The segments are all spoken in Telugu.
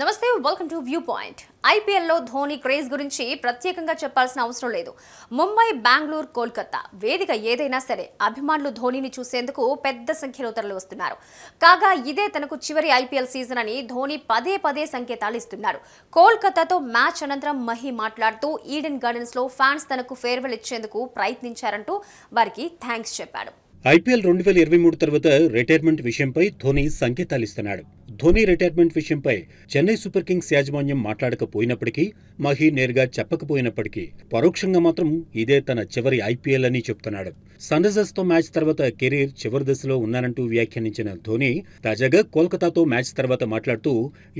నమస్తే వెల్కమ్ టు వ్యూ పాయింట్ ఐపీఎల్లో ధోని క్రేజ్ గురించి ప్రత్యేకంగా చెప్పాల్సిన అవసరం లేదు ముంబై బెంగళూరు కోల్కతా వేదిక ఏదైనా సరే అభిమానులు ధోనిని చూసేందుకు పెద్ద సంఖ్యలో వస్తున్నారు కాగా ఇదే తనకు చివరి ఐపీఎల్ సీజన్ అని ధోని పదే పదే సంకేతాలు ఇస్తున్నారు కోల్కతాతో మ్యాచ్ అనంతరం మహి మాట్లాడుతూ ఈడెన్ గార్డెన్స్లో ఫ్యాన్స్ తనకు ఫేర్వెల్ ఇచ్చేందుకు ప్రయత్నించారంటూ వారికి థ్యాంక్స్ చెప్పాడు ఐపీఎల్ రెండు వేల ఇరవై మూడు తర్వాత రిటైర్మెంట్ విషయంపై ధోని సంకేతాలు ఇస్తున్నాడు ధోనీ రిటైర్మెంట్ విషయంపై చెన్నై సూపర్ కింగ్స్ యాజమాన్యం మాట్లాడకపోయినప్పటికీ మహీ నేరుగా చెప్పకపోయినప్పటికీ పరోక్షంగా మాత్రం ఇదే తన చివరి ఐపీఎల్ అని చెప్తున్నాడు సన్రైజర్స్తో మ్యాచ్ తర్వాత కెరీర్ చివరి దశలో ఉన్నానంటూ వ్యాఖ్యానించిన ధోని తాజాగా కోల్కతాతో మ్యాచ్ తర్వాత మాట్లాడుతూ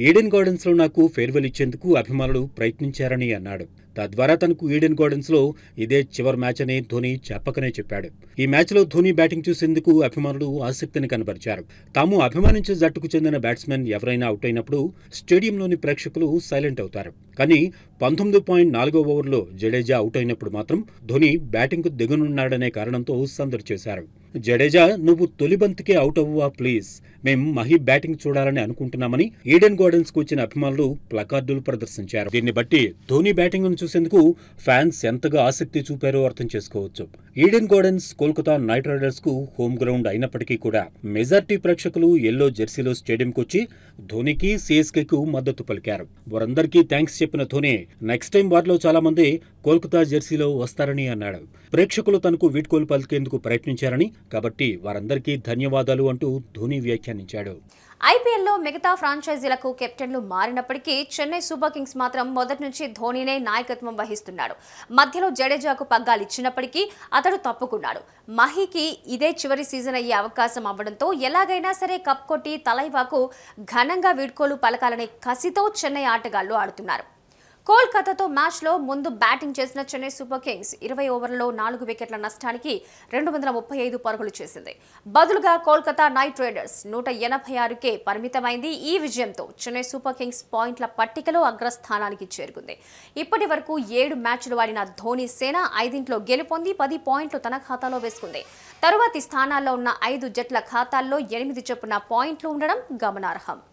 ఈడెన్ గార్డెన్స్లో నాకు ఫేర్వెల్ ఇచ్చేందుకు అభిమానులు ప్రయత్నించారని అన్నాడు తద్వారా తనకు ఈడెన్ గార్డెన్స్లో ఇదే చివరి మ్యాచ్ అని ధోని చెప్పకనే చెప్పాడు ఈ మ్యాచ్లో ధోని బ్యాటింగ్ చూసేందుకు అభిమానులు ఆసక్తిని కనబరిచారు తాము అభిమానించే జట్టుకు చెందిన బ్యాట్స్మెన్ ఎవరైనా అవుట్ అయినప్పుడు స్టేడియంలోని ప్రేక్షకులు సైలెంట్ అవుతారు కానీ పంతొమ్మిది పాయింట్ నాలుగో ఓవర్లో జడేజా అవుట్ అయినప్పుడు మాత్రం ధోని బ్యాటింగ్కు దిగనున్నాడనే కారణంతో సందడి చేశారు జడేజా నువ్వు తొలి బంతికే అవుట్ అవ్వా ప్లీజ్ మేం మహి బ్యాటింగ్ చూడాలని అనుకుంటున్నామని ఈడెన్ గార్డెన్స్ కు వచ్చిన అభిమానులు ప్లకార్డులు ప్రదర్శించారు దీన్ని బట్టి ధోని బ్యాటింగ్ ను చూసేందుకు ఫ్యాన్స్ ఎంతగా ఆసక్తి చూపారో అర్థం చేసుకోవచ్చు Eden Gardens Kolkata Knight Riders కు హోమ్ గ్రౌండ్ అయినప్పటికీ కూడా మెజార్టీ ప్రేక్షకులు ఎల్లో జెర్సీలో స్టేడియం వచ్చి ధోనికి సిఎస్కే కు మద్దతు పలికారు వారందరికీ థ్యాంక్స్ చెప్పిన ధోని నెక్స్ట్ టైం వారిలో చాలా మంది కోల్కతా జెర్సీలో వస్తారని అన్నాడు ప్రేక్షకులు తనకు వీడ్కోలు పలికేందుకు ప్రయత్నించారని కాబట్టి వారందరికీ ధన్యవాదాలు అంటూ ధోని వ్యాఖ్యలు వ్యాఖ్యానించాడు ఐపీఎల్లో మిగతా ఫ్రాంచైజీలకు కెప్టెన్లు మారినప్పటికీ చెన్నై సూపర్ కింగ్స్ మాత్రం మొదటి నుంచి ధోనీనే నాయకత్వం వహిస్తున్నాడు మధ్యలో జడేజాకు పగ్గాలు ఇచ్చినప్పటికీ అతడు తప్పుకున్నాడు మహీకి ఇదే చివరి సీజన్ అయ్యే అవకాశం అవ్వడంతో ఎలాగైనా సరే కప్ కొట్టి తలైవాకు ఘనంగా వీడ్కోలు పలకాలనే కసితో చెన్నై ఆటగాళ్లు ఆడుతున్నారు కోల్కతాతో మ్యాచ్లో ముందు బ్యాటింగ్ చేసిన చెన్నై సూపర్ కింగ్స్ ఇరవై ఓవర్లలో నాలుగు వికెట్ల నష్టానికి రెండు వందల ముప్పై ఐదు పరుగులు చేసింది బదులుగా కోల్కతా నైట్ రైడర్స్ నూట ఎనభై ఆరుకే పరిమితమైంది ఈ విజయంతో చెన్నై సూపర్ కింగ్స్ పాయింట్ల పట్టికలో అగ్రస్థానానికి చేరుకుంది ఇప్పటి వరకు ఏడు మ్యాచ్లు ఆడిన ధోని సేన ఐదింట్లో గెలుపొంది పది పాయింట్లు తన ఖాతాలో వేసుకుంది తరువాతి స్థానాల్లో ఉన్న ఐదు జట్ల ఖాతాల్లో ఎనిమిది చొప్పున పాయింట్లు ఉండడం గమనార్హం